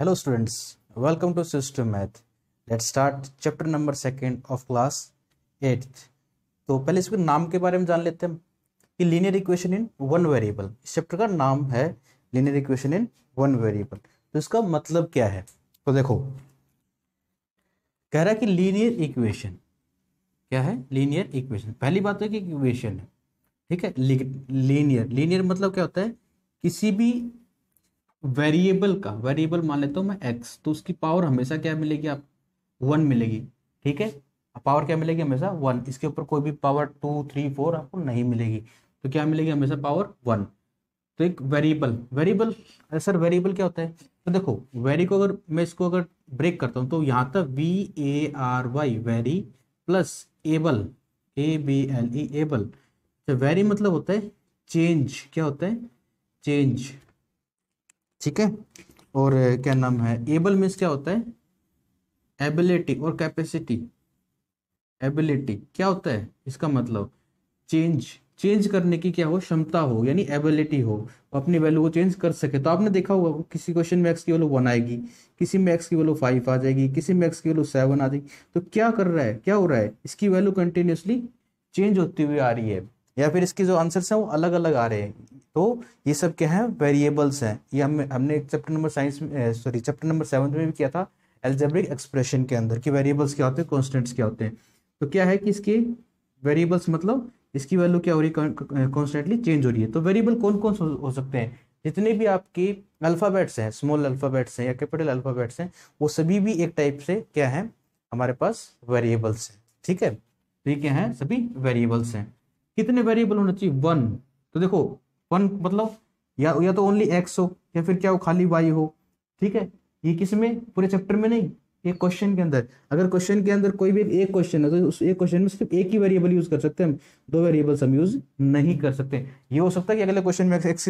hello students welcome to system math Let's start chapter number second of class eighth तो पहले इसके नाम के बारे में जान लेते हैं कि linear equation in one variable इस चैप्टर का नाम है linear equation in one variable तो इसका मतलब क्या है तो देखो कह रहा है कि लीनियर इक्वेशन क्या है लीनियर इक्वेशन पहली बात तो है कि इक्वेशन है ठीक है लीनियर लीनियर मतलब क्या होता है किसी भी वेरिएबल का वेरिएबल मान लेता हूँ मैं एक्स तो उसकी पावर हमेशा क्या मिलेगी आप वन मिलेगी ठीक है पावर क्या मिलेगी हमेशा वन इसके ऊपर कोई भी पावर टू थ्री फोर आपको नहीं मिलेगी तो क्या मिलेगी हमेशा पावर वन तो एक वेरिएबल वेरिएबल सर वेरिएबल क्या होता है तो देखो वेरी को अगर मैं इसको अगर ब्रेक करता हूँ तो यहाँ तक V A R Y very plus able A B L E able तो वेरी मतलब होता है चेंज क्या होता है चेंज ठीक है और क्या नाम है एबल मीन्स क्या होता है एबिलिटी और कैपेसिटी एबिलिटी क्या होता है इसका मतलब चेंज चेंज करने की क्या हो क्षमता हो यानी एबिलिटी हो अपनी वैल्यू को चेंज कर सके तो आपने देखा होगा किसी क्वेश्चन में एक्स की वैल्यू वन आएगी किसी में एक्स की वैल्यू फाइव आ जाएगी किसी में एक्स की वैल्यू सेवन आ जाएगी तो क्या कर रहा है क्या हो रहा है इसकी वैल्यू कंटिन्यूसली चेंज होती हुई आ रही है या फिर इसके जो आंसर्स हैं वो अलग अलग आ रहे हैं तो ये सब क्या है वेरिएबल्स हैं ये हम हमने chapter number science sorry chapter number seven में भी किया था एल्जेब्रिक एक्सप्रेशन के अंदर कि वेरिएबल्स क्या होते हैं कॉन्स्टेंट्स क्या होते हैं तो क्या है कि इसके वेरिएबल्स मतलब इसकी वैल्यू क्या हो रही है कॉन्स्टेंटली चेंज हो रही है तो वेरिएबल कौन कौन हो सकते हैं जितने भी आपके अल्फ़ाबेट्स हैं स्मॉल अल्फ़ाबेट्स हैं या कैपिटल अल्फ़ाबेट्स हैं वो सभी भी एक टाइप से क्या है हमारे पास वेरिएबल्स हैं ठीक है तो ये क्या है सभी वेरिएबल्स हैं कितने वेरिएबल होना चाहिए वन तो देखो वन मतलब या या तो ओनली एक्स हो या फिर क्या हो खाली वाई हो ठीक है ये किस में पूरे चैप्टर में नहीं ये क्वेश्चन के अंदर अगर क्वेश्चन के अंदर कोई भी एक क्वेश्चन है तो उस एक क्वेश्चन में सिर्फ एक ही वेरिएबल यूज कर सकते हैं हम दो वेरिएबल्स हम यूज नहीं कर सकते ये हो सकता है कि अगले क्वेश्चन में एक्स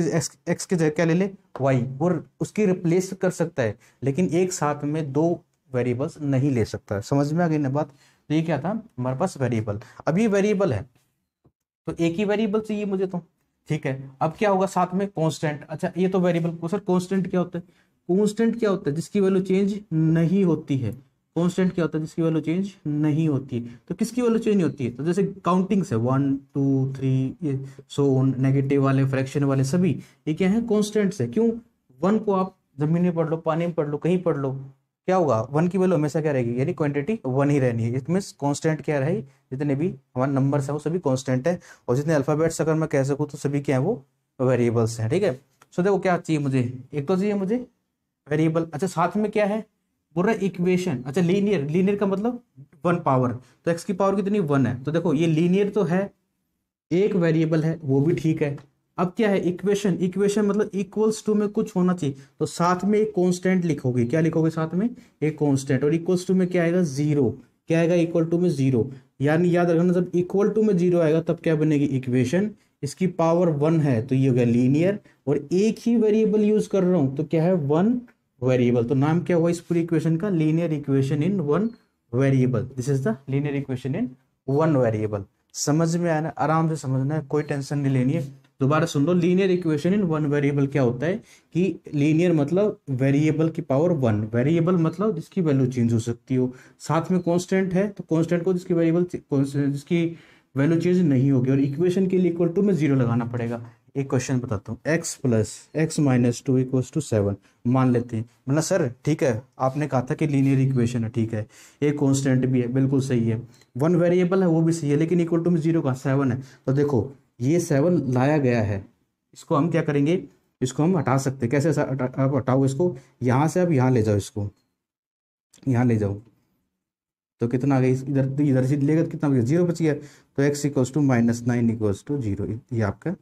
एक्स की जगह क्या ले ले वाई और उसकी रिप्लेस कर सकता है लेकिन एक साथ में दो वेरिएबल्स नहीं ले सकता समझ में आ गई ना बात तो ये क्या था हमारे पास वेरिएबल अब ये वेरिएबल है तो एक ही वेरिएबल चाहिए मुझे तो ठीक है अब क्या होगा साथ में कॉन्स्टेंट अच्छा ये तो वेरिएबल सर कॉन्स्टेंट क्या होता है कॉन्स्टेंट क्या होता है जिसकी वैल्यू चेंज नहीं होती है कॉन्स्टेंट क्या होता है जिसकी वैल्यू चेंज नहीं होती है तो किसकी वैल्यू चेंज होती है तो जैसे काउंटिंग्स है वन टू थ्री ये सो नेगेटिव वाले फ्रैक्शन वाले सभी ये क्या है कॉन्स्टेंट्स है क्यों वन को आप जमीन में पढ़ लो पानी में पढ़ लो कहीं पढ़ लो क्या होगा वन की वैल्यू हमेशा क्या रहेगी यानी क्वांटिटी वन ही रहनी है इट मीन्स कॉन्स्टेंट क्या रहेगी जितने भी हमारे नंबर है वो सभी कॉन्स्टेंट है और जितने अल्फ़ाबेट्स अगर मैं कह सकूँ तो सभी क्या है वो वेरिएबल्स हैं ठीक है सो देखो क्या चाहिए मुझे एक तो चाहिए मुझे वेरिएबल अच्छा साथ में क्या है पूरा इक्वेशन अच्छा लीनियर लीनियर का मतलब वन पावर तो एक्स की पावर कितनी वन है तो देखो ये लीनियर तो है एक वेरिएबल है वो भी ठीक है अब क्या है इक्वेशन इक्वेशन मतलब इक्वल्स टू में कुछ होना चाहिए तो साथ में एक कांस्टेंट लिखोगे क्या लिखोगे साथ में एक कांस्टेंट और इक्वल्स टू में क्या आएगा जीरो क्या आएगा इक्वल टू में जीरो यानी याद रखना जब इक्वल टू में जीरो आएगा तब क्या बनेगी इक्वेशन इसकी पावर वन है तो ये हो गया लीनियर और एक ही वेरिएबल यूज कर रहा हूँ तो क्या है वन वेरिएबल तो नाम क्या हुआ इस पूरी इक्वेशन का linear equation in one variable this is the linear equation in one variable समझ में आना आराम से समझना है कोई टेंशन नहीं लेनी है दोबारा सुन लो linear equation in one variable क्या होता है कि लीनियर मतलब वेरिएबल की पावर वन वेरिएबल मतलब जिसकी वैल्यू चेंज हो सकती हो साथ में कॉन्स्टेंट है तो कॉन्स्टेंट को जिसकी वेरिएबल जिसकी वैल्यू चेंज नहीं होगी और इक्वेशन के लिए इक्वल टू में जीरो लगाना पड़ेगा एक क्वेश्चन बताता हूँ x plus x minus two equal to seven मान लेते हैं मतलब सर ठीक है आपने कहा था कि लीनियर इक्वेशन है ठीक है एक कॉन्स्टेंट भी है बिल्कुल सही है वन वेरिएबल है वो भी सही है लेकिन इक्वल टू में जीरो का सेवन है तो देखो ये सेवन लाया गया है इसको हम क्या करेंगे इसको हम हटा सकते हैं कैसे आप हटाओ इसको यहाँ से आप यहाँ ले जाओ इसको यहाँ ले जाओ तो कितना आ गया इधर तो इधर से लेगा कितना गया जीरो बच गया तो x equals to minus nine equals to zero ये आपका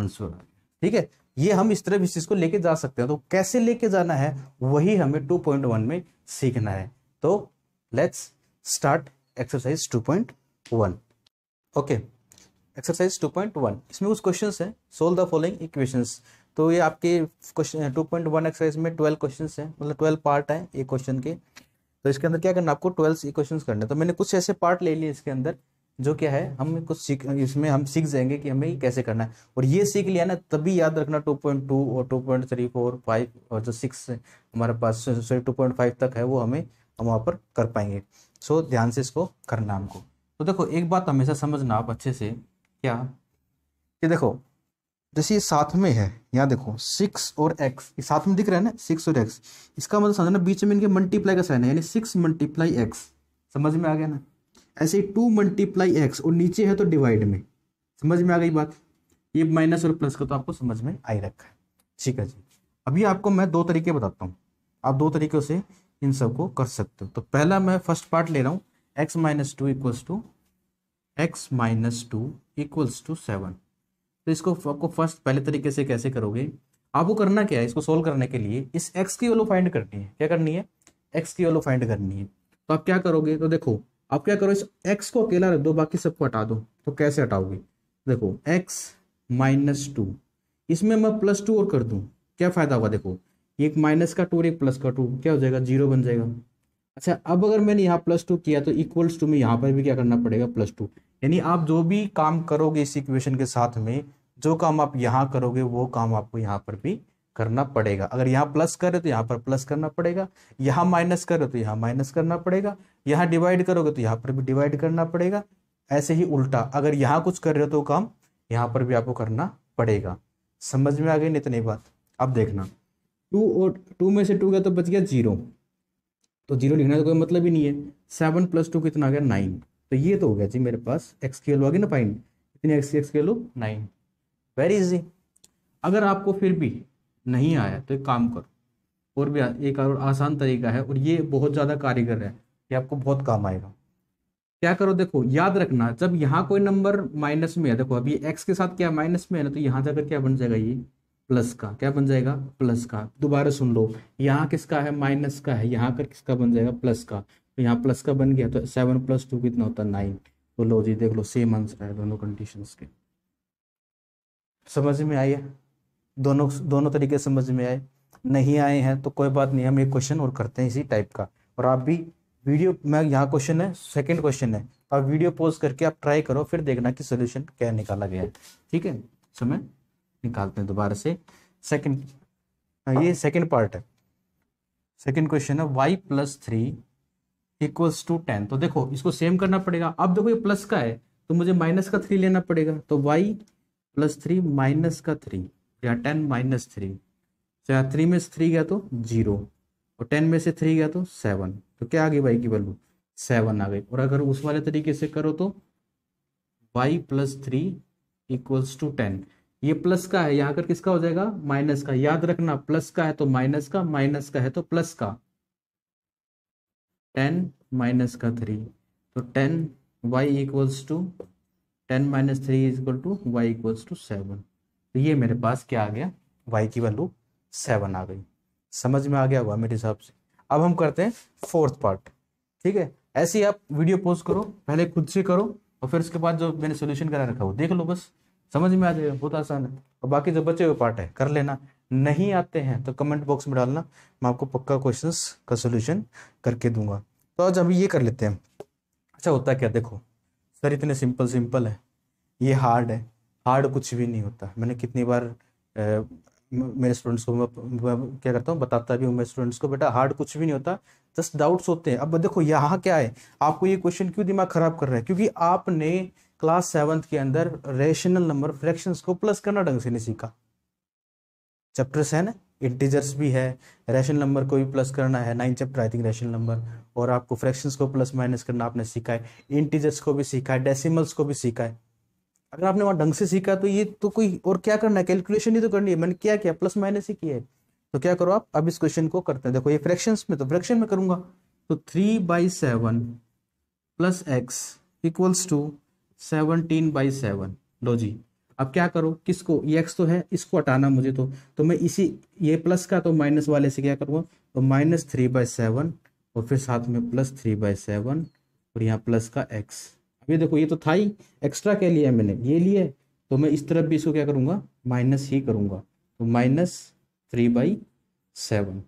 आंसर आ ठीक है ये हम इस तरह भी चीज़ को लेके जा सकते हैं तो कैसे लेके जाना है वही हमें टू पॉइंट वन में सीखना है तो let's start exercise two point one okay exercise 2.1 इसमें कुछ क्वेश्चन हैं सोल्व द फॉलोइंग इक्वेशंस तो ये आपके क्वेश्चन 2.1 एक्सरसाइज में 12 क्वेश्चन हैं मतलब 12 पार्ट हैं एक क्वेश्चन के तो इसके अंदर क्या करना आपको 12 क्वेश्चन करने तो मैंने कुछ ऐसे पार्ट ले लिए इसके अंदर जो क्या है हम कुछ सीख इसमें हम सीख जाएंगे कि हमें कैसे करना है और ये सीख लिया ना तभी याद रखना टू और फोर फाइव और जो सिक्स हमारे पास सॉरी फाइव तक है वो हमें हम वहाँ पर कर पाएंगे सो ध्यान से इसको करना हमको तो देखो एक बात हमेशा समझना आप अच्छे से क्या कि देखो जैसे ये साथ में है यहाँ देखो सिक्स और एक्स ये साथ में दिख रहा है ना सिक्स और एक्स इसका मतलब समझना बीच में इनके मल्टीप्लाई का साइन है यानी सिक्स मल्टीप्लाई एक्स समझ में आ गया ना ऐसे ही टू मल्टीप्लाई एक्स और नीचे है तो डिवाइड में समझ में आ गई बात ये माइनस और प्लस का तो आपको समझ में आई रखा है ठीक है जी अभी आपको मैं दो तरीके बताता हूँ आप दो तरीक़ों से इन सबको कर सकते हो तो पहला मैं फर्स्ट पार्ट ले रहा हूँ x minus two equals to x minus two equals to seven तो इसको आपको फर्स्ट पहले तरीके से कैसे करोगे आपको करना क्या है इसको सोल्व करने के लिए इस एक्स की वैल्यू फाइंड करनी है क्या करनी है एक्स की वैल्यू फाइंड करनी है तो आप क्या करोगे तो देखो आप क्या करो इस एक्स को अकेला रख दो बाकी सबको हटा दो तो कैसे हटाओगे देखो एक्स माइनस टू इसमें मैं प्लस टू और कर दूँ क्या फ़ायदा होगा देखो एक माइनस का टू और एक प्लस का टू क्या हो जाएगा जीरो बन जाएगा अच्छा अब अगर मैंने यहाँ प्लस टू किया तो इक्वल्स टू में यहाँ पर भी क्या करना पड़ेगा प्लस टू यानी आप जो भी काम करोगे इस इक्वेशन के साथ में जो काम आप यहाँ करोगे वो काम आपको यहाँ पर भी करना पड़ेगा अगर यहाँ प्लस करे तो यहाँ पर प्लस करना पड़ेगा यहाँ माइनस करे तो यहाँ माइनस करना पड़ेगा यहाँ डिवाइड करोगे तो यहाँ पर भी डिवाइड करना पड़ेगा ऐसे ही उल्टा अगर यहाँ कुछ कर रहे हो तो काम यहाँ पर भी आपको करना पड़ेगा समझ में आ गई नहीं तो नहीं बात अब देखना टू और टू में से टू गया तो बच गया जीरो तो जीरो लिखने का कोई मतलब ही नहीं है सेवन प्लस टू कितना आ गया नाइन तो ये तो हो गया जी मेरे पास एक्स के आ गई ना पाइन कितनी एक्स की एक्स के नाइन वेरी इजी अगर आपको फिर भी नहीं आया तो एक काम करो और भी एक और आसान तरीका है और ये बहुत ज़्यादा कारीगर है ये आपको बहुत काम आएगा क्या करो देखो याद रखना जब यहाँ कोई नंबर माइनस में है देखो अभी एक्स के साथ क्या माइनस में है ना तो यहाँ जाकर क्या बन जाएगा ये प्लस का क्या बन जाएगा प्लस का दोबारा सुन लो यहाँ किसका है माइनस का है यहाँ पर किसका बन जाएगा प्लस का तो यहाँ प्लस का बन गया तो सेवन प्लस टू कितना होता है नाइन तो लो जी देख लो सेम आंसर है दोनों कंडीशंस के समझ में आई दोनों दोनों तरीके समझ में आए नहीं आए हैं तो कोई बात नहीं हम एक क्वेश्चन और करते हैं इसी टाइप का और आप भी वीडियो मैं यहाँ क्वेश्चन है सेकेंड क्वेश्चन है आप वीडियो पॉज करके आप ट्राई करो फिर देखना कि सोल्यूशन क्या निकाला गया है ठीक है समय निकालते हैं दोबारा से सेकंड हाँ, ये सेकंड पार्ट है सेकंड क्वेश्चन है y plus three equals to ten तो देखो इसको सेम करना पड़ेगा अब देखो ये प्लस का है तो मुझे माइनस का थ्री लेना पड़ेगा तो वाई प्लस थ्री माइनस का थ्री या टेन माइनस थ्री तो यहाँ थ्री में से थ्री गया तो जीरो और टेन में से थ्री गया तो सेवन तो क्या आ गई वाई की वैल्यू सेवन आ गई और अगर उस वाले तरीके से करो तो y plus three equals to ten ये प्लस का है यहाँ कर किसका हो जाएगा माइनस का याद रखना प्लस का है तो माइनस का माइनस का है तो प्लस का टेन माइनस का थ्री तो ten y equals to ten minus three is equal to y equals to seven तो ये मेरे पास क्या आ गया वाई की वैल्यू सेवन आ गई समझ में आ गया हुआ मेरे हिसाब से अब हम करते हैं फोर्थ पार्ट ठीक है ऐसे ही आप वीडियो पोस्ट करो पहले खुद से करो और फिर उसके बाद जो मैंने सोल्यूशन करा रखा हो देख लो बस समझ में आ जाएगा बहुत आसान है और बाकी जो बचे हुए पार्ट है कर लेना नहीं आते हैं तो कमेंट बॉक्स में डालना मैं आपको पक्का क्वेश्चन का सोल्यूशन करके दूंगा तो आज हम ये कर लेते हैं अच्छा होता क्या देखो सर इतने सिंपल सिंपल है ये हार्ड है हार्ड कुछ भी नहीं होता मैंने कितनी बार ए, मेरे स्टूडेंट्स को मैं क्या करता हूँ बताता भी हूँ मेरे स्टूडेंट्स को बेटा हार्ड कुछ भी नहीं होता जस्ट डाउट्स होते हैं अब देखो यहाँ क्या है आपको ये क्वेश्चन क्यों दिमाग खराब कर रहा है क्योंकि आपने क्लास सेवंथ के अंदर रेशनल नंबर फ्रैक्शंस को प्लस करना ढंग से नहीं सीखा चैप्टर्स है ना इंटीजर्स भी है रेशनल नंबर को भी प्लस करना है nine chapter I think rational number और आपको फ्रैक्शंस को प्लस माइनस करना आपने सीखा है इंटीजर्स को भी सीखा है डेसिमल्स को भी सीखा है अगर आपने वहाँ ढंग से सीखा तो ये तो कोई और क्या करना है कैलकुलेशन ही तो करनी है मैंने क्या किया प्लस माइनस ही किया है तो क्या करो आप अब इस क्वेश्चन को करते हैं देखो ये फ्रैक्शंस में तो फ्रैक्शन में करूंगा तो three by seven plus x equals to seventeen by seven लो जी अब क्या करो किसको ये एक्स तो है इसको हटाना मुझे तो तो मैं इसी ये प्लस का तो माइनस वाले से क्या करूँगा तो माइनस थ्री बाई सेवन और फिर साथ में प्लस थ्री बाई सेवन और यहाँ प्लस का एक्स अभी देखो ये तो था ही एक्स्ट्रा क्या लिया मैंने ये लिए तो मैं इस तरफ भी इसको क्या करूँगा माइनस ही करूँगा तो माइनस थ्री बाई सेवन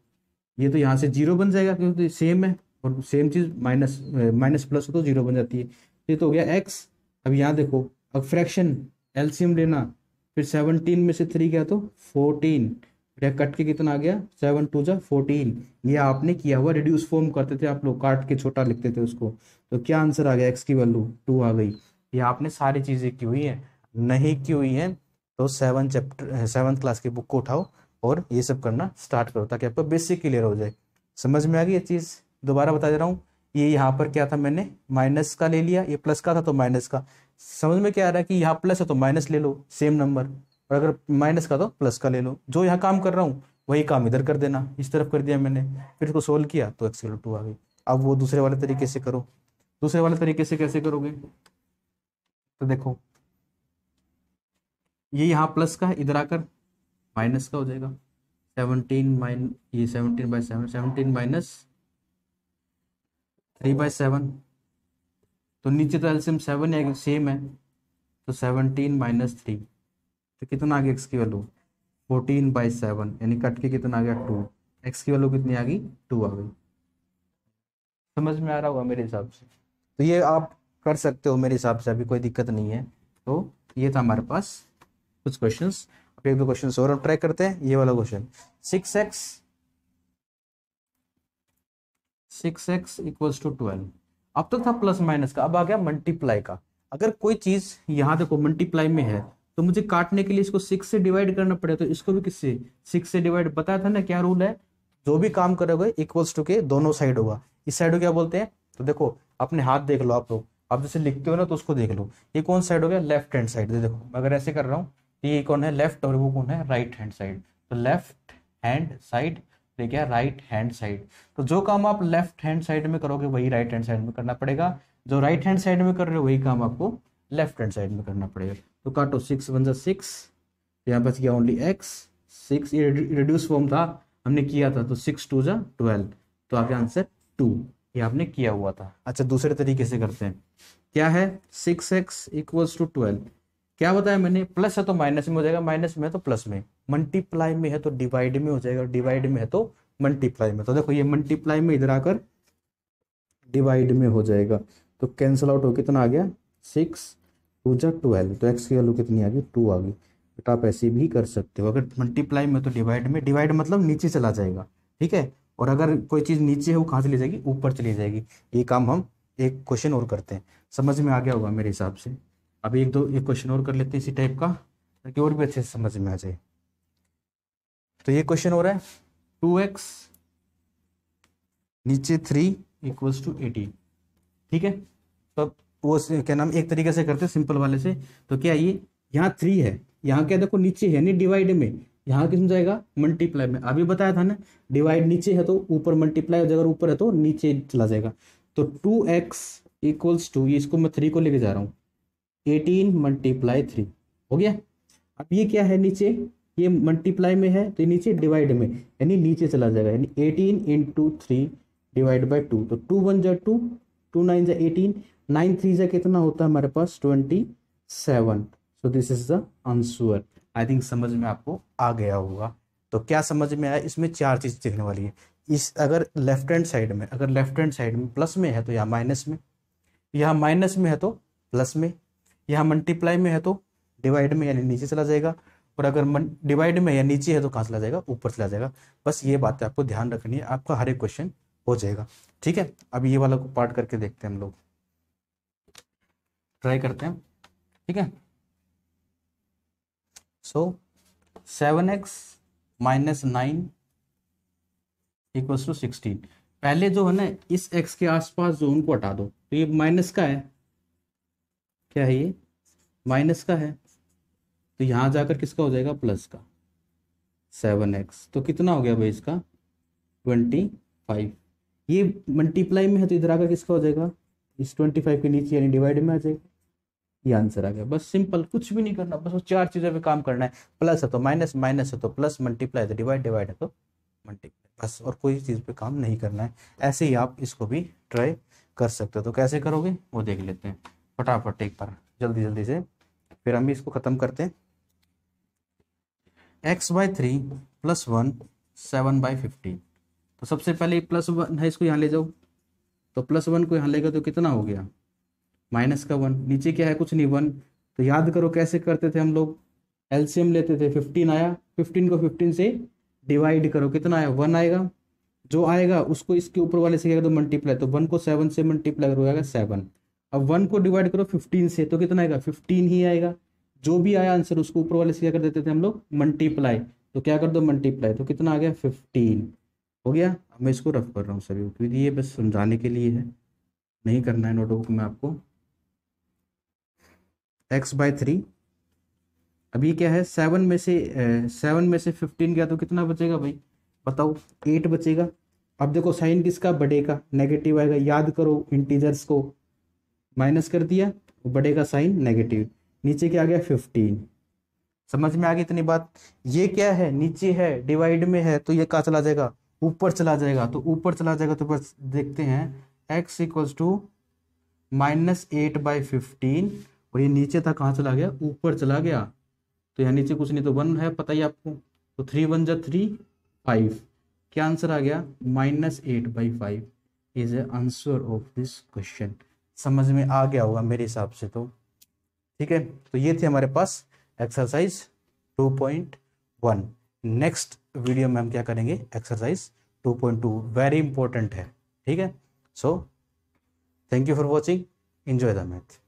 ये तो यहाँ से जीरो बन जाएगा क्योंकि सेम है और सेम चीज़ माइनस माइनस प्लस हो तो जीरो बन जाती है ये तो हो गया एक्स अब यहाँ देखो अब फ्रैक्शन एल्सियम लेना फिर सेवनटीन में से थ्री गया तो फोर्टीन फिर कट के कितना आ गया सेवन टू जा फोर्टीन ये आपने किया हुआ रिड्यूस फॉर्म करते थे आप लोग काट के छोटा लिखते थे उसको तो क्या आंसर आ गया एक्स की वैल्यू टू आ गई ये आपने सारी चीज़ें की हुई है नहीं की हुई है तो सेवन चैप्टर सेवन क्लास की बुक को उठाओ और ये सब करना स्टार्ट करो ताकि आपको बेसिक क्लियर हो जाए समझ में आ गई ये चीज़ दोबारा बता दे रहा हूँ ये यहाँ पर क्या था मैंने माइनस का ले लिया ये प्लस का था तो माइनस का समझ में क्या आ रहा है कि यहाँ प्लस है तो माइनस ले लो सेम नंबर और अगर माइनस का तो प्लस का ले लो जो यहाँ काम कर रहा हूँ वही काम इधर कर देना इस तरफ कर दिया मैंने फिर इसको सोल्व किया तो एक्स टू आ गई अब वो दूसरे वाले तरीके से करो दूसरे वाले तरीके से कैसे करोगे तो देखो ये यहाँ प्लस का है इधर आकर माइनस का हो जाएगा सेवनटीन माइन ये seventeen by seven seventeen minus three by seven तो नीचे तो एल्सियम सेवन है सेम है तो सेवनटीन माइनस थ्री तो कितना आ गया एक्स की वैल्यू फोर्टीन बाई सेवन यानी कट के कितना आ गया टू एक्स की वैल्यू कितनी आ गई टू आ गई समझ में आ रहा होगा मेरे हिसाब से तो ये आप कर सकते हो मेरे हिसाब से अभी कोई दिक्कत नहीं है तो ये था हमारे पास कुछ क्वेश्चन अब एक दो क्वेश्चंस और हम ट्राई करते हैं ये वाला question six x six x equals to twelve अब तो था प्लस माइनस का अब आ गया मल्टीप्लाई का अगर कोई चीज यहाँ देखो मल्टीप्लाई में है तो मुझे काटने के लिए इसको सिक्स से डिवाइड करना पड़े तो इसको भी किससे सिक्स से डिवाइड बताया था ना क्या रूल है जो भी काम करोगे इक्वल्स टू के दोनों साइड होगा इस साइड को क्या बोलते हैं तो देखो अपने हाथ देख लो आप लोग आप जैसे लिखते हो ना तो उसको देख लो ये कौन साइड हो गया लेफ्ट हैंड साइड देखो मैं अगर ऐसे कर रहा हूँ तो ये कौन है लेफ्ट और वो कौन है राइट हैंड साइड तो लेफ्ट हैंड साइड ठीक गया राइट हैंड साइड तो जो काम आप लेफ्ट हैंड साइड में करोगे वही राइट हैंड साइड में करना पड़ेगा जो राइट हैंड साइड में कर रहे हो वही काम आपको लेफ्ट हैंड साइड में करना पड़ेगा तो काटो सिक्स वन जो सिक्स यहाँ बच गया ओनली एक्स सिक्स ये रिड्यूस फॉर्म था हमने किया था तो सिक्स टू जा ट्वेल्व तो आपके आंसर टू ये आपने किया हुआ था अच्छा दूसरे तरीके से करते हैं क्या है six x equals to twelve क्या बताया मैंने प्लस है तो माइनस में हो जाएगा माइनस में तो प्लस में मल्टीप्लाई में है तो डिवाइड में हो जाएगा डिवाइड में है तो मल्टीप्लाई में तो देखो ये मल्टीप्लाई में इधर आकर डिवाइड में हो जाएगा तो कैंसिल आउट हो कितना आ गया सिक्स टू जा ट्वेल्व तो एक्स की वैल्यू कितनी आ गई टू आ गई बेटा आप ऐसे भी कर सकते हो अगर मल्टीप्लाई में तो डिवाइड में डिवाइड मतलब नीचे चला जाएगा ठीक है और अगर कोई चीज़ नीचे है वो कहाँ चली जाएगी ऊपर चली जाएगी ये काम हम एक क्वेश्चन और करते हैं समझ में आ गया होगा मेरे हिसाब से अब एक दो एक क्वेश्चन और कर लेते हैं इसी टाइप का ताकि और भी अच्छे से समझ में आ जाए तो ये क्वेश्चन हो रहा है टू एक्स नीचे थ्री इक्वल्स टू एटीन ठीक है तो वो क्या नाम एक तरीके से करते सिंपल वाले से तो क्या ये यहाँ थ्री है यहाँ क्या देखो नीचे है नहीं डिवाइड में यहाँ किस जाएगा मल्टीप्लाई में अभी बताया था ना डिवाइड नीचे है तो ऊपर मल्टीप्लाई अगर ऊपर है तो नीचे चला जाएगा तो टू एक्स इक्वल्स टू इसको मैं थ्री को लेके जा रहा हूँ एटीन मल्टीप्लाई थ्री हो गया अब ये क्या है नीचे ये मल्टीप्लाई में है तो नीचे डिवाइड में यानी नीचे चला जाएगा यानी eighteen into three divide by two तो टू वन जै टू टू नाइन जै एटीन नाइन थ्री जै कितना होता है हमारे पास twenty seven so this is the answer I think समझ में आपको आ गया होगा तो क्या समझ में आया इसमें चार चीज़ देखने वाली है इस अगर लेफ्ट हैंड साइड में अगर लेफ्ट हैंड साइड में प्लस में है तो यहाँ माइनस में यहाँ माइनस में है तो प्लस में यहाँ मल्टीप्लाई में है तो डिवाइड में यानी नीचे चला जाएगा और अगर मन डिवाइड में या नीचे है तो कहाँ चला जाएगा ऊपर चला जाएगा बस ये बात आपको ध्यान रखनी है आपका हर एक क्वेश्चन हो जाएगा ठीक है अब ये वाला को पार्ट करके देखते हैं हम लोग ट्राई करते हैं ठीक है so seven x minus nine equal to sixteen पहले जो है ना इस एक्स के आसपास जो उनको हटा दो तो ये माइनस का है क्या है ये माइनस का है तो यहाँ जाकर किसका हो जाएगा प्लस का सेवन एक्स तो कितना हो गया भाई इसका ट्वेंटी फाइव ये मल्टीप्लाई में है तो इधर आकर किसका हो जाएगा इस ट्वेंटी फाइव के नीचे यानी डिवाइड में आ जाएगा ये आंसर आ गया बस सिंपल कुछ भी नहीं करना बस वो चार चीज़ों पे काम करना है प्लस है तो माइनस माइनस है तो प्लस मल्टीप्लाई तो डिवाइड डिवाइड है तो मल्टीप्लाई बस और कोई चीज़ पे काम नहीं करना है ऐसे ही आप इसको भी ट्राई कर सकते हो तो कैसे करोगे वो देख लेते हैं फटाफट एक बार जल्दी जल्दी से फिर हम भी इसको ख़त्म करते हैं x by three plus one seven by fifteen तो सबसे पहले प्लस वन है इसको यहाँ ले जाओ तो प्लस वन को यहाँ लेगा तो कितना हो गया माइनस का वन नीचे क्या है कुछ नहीं वन तो याद करो कैसे करते थे हम लोग एलसीएम लेते थे फिफ्टीन आया फिफ्टीन को फिफ्टीन से डिवाइड करो कितना आया वन आएगा जो आएगा उसको इसके ऊपर वाले से क्या मल्टीप्लाई तो वन को सेवन से मल्टीप्लाई करो आएगा सेवन अब वन को डिवाइड करो फिफ्टीन से तो कितना आएगा फिफ्टीन ही आएगा जो भी आया आंसर उसको ऊपर वाले से क्या कर देते थे हम लोग मल्टीप्लाई तो क्या कर दो मल्टीप्लाई तो कितना आ गया फिफ्टीन हो गया अब मैं इसको रफ कर रहा हूँ सभी क्योंकि ये बस समझाने के लिए है नहीं करना है नोटबुक में आपको एक्स बाय थ्री अभी क्या है सेवन में से सेवन में से फिफ्टीन गया तो कितना बचेगा भाई बताओ एट बचेगा अब देखो साइन किसका बढ़ेगा नेगेटिव आएगा याद करो इंटीजर्स को माइनस कर दिया तो बढ़ेगा साइन नेगेटिव नीचे क्या आ गया फिफ्टीन समझ में आ गई इतनी बात ये क्या है नीचे है डिवाइड में है तो ये कहा चला जाएगा ऊपर चला जाएगा तो ऊपर चला जाएगा तो बस देखते हैं x equals to minus eight by fifteen और ये नीचे था कहाँ चला गया ऊपर चला गया तो यहाँ नीचे कुछ नहीं तो वन है पता ही आपको तो थ्री वन जा थ्री फाइव क्या आंसर आ गया minus eight by five is a answer of this question समझ में आ गया होगा मेरे हिसाब से तो ठीक है तो ये थे हमारे पास एक्सरसाइज 2.1 नेक्स्ट वीडियो में हम क्या करेंगे एक्सरसाइज 2.2 वेरी इंपॉर्टेंट है ठीक है so thank you for watching enjoy the math